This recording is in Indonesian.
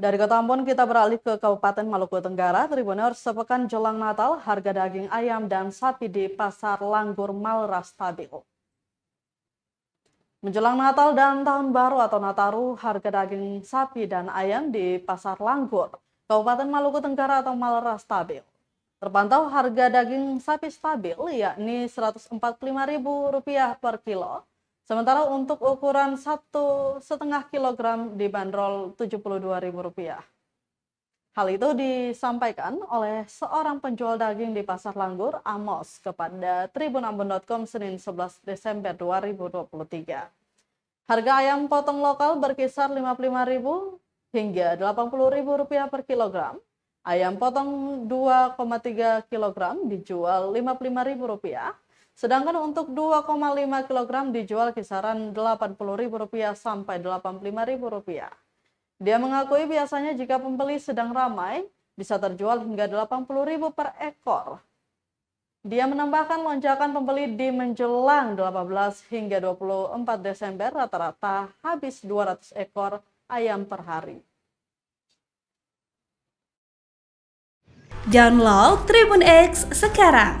Dari Kota Ambon kita beralih ke Kabupaten Maluku Tenggara. Tribuners sepekan jelang Natal, harga daging ayam dan sapi di Pasar Langgur Malras stabil. Menjelang Natal dan Tahun Baru atau Nataru, harga daging sapi dan ayam di Pasar Langgur, Kabupaten Maluku Tenggara atau Malras stabil. Terpantau harga daging sapi stabil yakni Rp145.000 per kilo Sementara untuk ukuran satu setengah kilogram dibanderol ribu rupiah. Hal itu disampaikan oleh seorang penjual daging di Pasar Langgur, Amos, kepada tribunambon.com Senin 11 Desember 2023. Harga ayam potong lokal berkisar Rp55.000 hingga Rp80.000 per kilogram. Ayam potong 2,3 kilogram dijual Rp55.000 Sedangkan untuk 2,5 kg dijual kisaran Rp80.000 sampai Rp85.000. Dia mengakui biasanya jika pembeli sedang ramai, bisa terjual hingga Rp80.000 per ekor. Dia menambahkan lonjakan pembeli di menjelang 18 hingga 24 Desember rata-rata habis 200 ekor ayam per hari. Download Tribun X sekarang